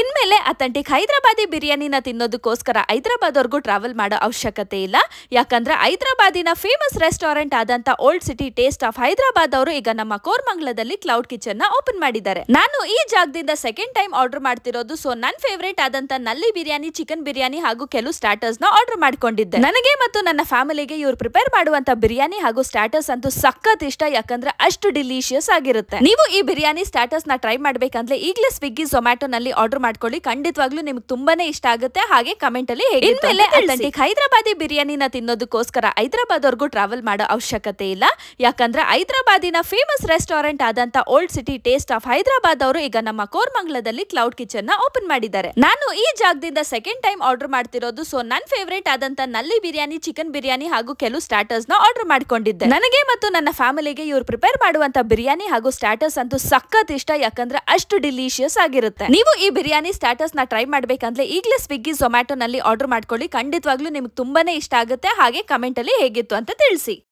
ಇನ್ಮೇಲೆ ಅಥೆಂಟಿಕ್ ಹೈದರಾಬಾದಿ ಬಿರಿಯಾನಿನ ತಿನ್ನೋದಕ್ಕೋಸ್ಕರ ಹೈದರಾಬಾದ್ ಅವ್ರಿಗೂ ಟ್ರಾವೆಲ್ ಮಾಡೋ ಅವಶ್ಯಕತೆ ಇಲ್ಲ ಯಾಕಂದ್ರೆ ಹೈದರಾಬಾದಿನ ಫೇಮಸ್ ರೆಸ್ಟೋರೆಂಟ್ ಆದಂತ old city taste of Hyderabad ಅವರು ಈಗ ನಮ್ಮ ಕೋರ್ಮಂಗ್ಲದಲ್ಲಿ ಕ್ಲೌಡ್ ಕಿಚನ್ ನ ಓಪನ್ ಮಾಡಿದ್ದಾರೆ ನಾನು ಈ ಜಾಗದಿಂದ ಸೆಕೆಂಡ್ ಟೈಮ್ ಆರ್ಡರ್ ಮಾಡ್ತಿರೋದು ಸೊ ನನ್ನ ಫೇವರೇಟ್ ಆದಂತ ನಲ್ಲಿ ಬಿರಿಯಾನಿ ಚಿಕನ್ ಬಿರಿಯಾನಿ ಹಾಗೂ ಕೆಲವು ಸ್ಟಾರ್ಟರ್ಸ್ ನ ಆರ್ಡರ್ ಮಾಡ್ಕೊಂಡಿದ್ದೆ ನನಗೆ ಮತ್ತು ನನ್ನ ಫ್ಯಾಮಿಲಿಗೆ ಇವ್ರು ಪ್ರಿಪೇರ್ ಮಾಡುವಂತ ಬಿರಿಯಾನಿ ಹಾಗೂ ಸ್ಟಾರ್ಟರ್ಸ್ ಅಂತೂ ಸಖತ್ ಇಷ್ಟ ಯಾಕಂದ್ರೆ ಅಷ್ಟು ಡಿಲಿಷಿಯಸ್ ಆಗಿರುತ್ತೆ ನೀವು ಈ ಬಿರಿಯಾನಿ ಸ್ಟಾರ್ಟರ್ಸ್ ನ ಟ್ರೈ ಮಾಡ್ಬೇಕಂದ್ರೆ ಈಗಲೇ ಸ್ವಿಗ್ಗಿ ಝೊಮ್ಯಾಟೋ ನಲ್ಲಿ ಆರ್ಡರ್ ಮಾಡ್ಕೊಳ್ಳಿ ಖಂಡಿತವಾಗ್ಲೂ ನಿಮ್ಗೆ ತುಂಬಾನೇ ಇಷ್ಟ ಆಗುತ್ತೆ ಹಾಗೆ ಕಮೆಂಟ್ ಅಲ್ಲಿ ಇನ್ಮೇಲೆ ಹೈದರಾಬಾದಿ ಬಿರಿಯಾನಿನ ತಿನ್ನೋದಕ್ಕೋಸ್ಕರ ಹೈದರಾಬಾದ್ ಅವ್ರಿಗೂ ಟ್ರಾವೆಲ್ ಮಾಡೋ ಅವಶ್ಯಕತೆ ಇಲ್ಲ ಯಾಕಂದ್ರೆ ಹೈದರಾಬಾದಿನ ಫೇಮಸ್ ರೆಸ್ಟೋರೆಂಟ್ ಆದಂತ old city taste of Hyderabad ಅವರು ಈಗ ನಮ್ಮ ಕೋರ್ಮಂಗ್ಲದಲ್ಲಿ ಕ್ಲೌಡ್ ಕಿಚನ್ ನ ಓಪನ್ ಮಾಡಿದ್ದಾರೆ ನಾನು ಈ ಜಾಗದಿಂದ ಸೆಕೆಂಡ್ ಟೈಮ್ ಆರ್ಡರ್ ಮಾಡ್ತಿರೋದು ಸೊ ನನ್ ಫೇವರೇಟ್ ಆದಂತ ನಲ್ಲಿ ಬಿರಿಯಾನಿ ಚಿಕನ್ ಬಿರಿಯಾನಿ ಹಾಗೂ ಕೆಲವು ಸ್ಟಾರ್ಟರ್ಸ್ ನ ಆರ್ಡರ್ ಮಾಡ್ಕೊಂಡಿದ್ದೆ ನನಗೆ ಮತ್ತು ನನ್ನ ಫ್ಯಾಮಿಲಿಗೆ ಇವ್ರು ಪ್ರಿಪೇರ್ ಮಾಡುವಂತ ಬಿರಿಯಾನಿ ಹಾಗೂ ಸ್ಟಾರ್ಟರ್ಸ್ ಅಂತೂ ಸಖತ್ ಇಷ್ಟ ಯಾಕಂದ್ರೆ ಅಷ್ಟು ಡಿಲಿಷಿಯಸ್ ಆಗಿರುತ್ತೆ ನೀವು ಈ ಬಿರಿಯಾನಿ ಬಿರಿಯಾನಿ ಸ್ಟಾಟಸ್ನ ಟ್ರೈ ಮಾಡಬೇಕಂದ್ರೆ ಈಗಲೇ ಸ್ವಿಗ್ಗಿ ಝೊಮ್ಯಾಟೊನಲ್ಲಿ ಆರ್ಡರ್ ಮಾಡ್ಕೊಳ್ಳಿ ಖಂಡಿತವಾಗ್ಲೂ ನಿಮ್ಗೆ ತುಂಬಾ ಇಷ್ಟ ಆಗುತ್ತೆ ಹಾಗೆ ಕಮೆಂಟಲ್ಲಿ ಹೇಗಿತ್ತು ಅಂತ ತಿಳಿಸಿ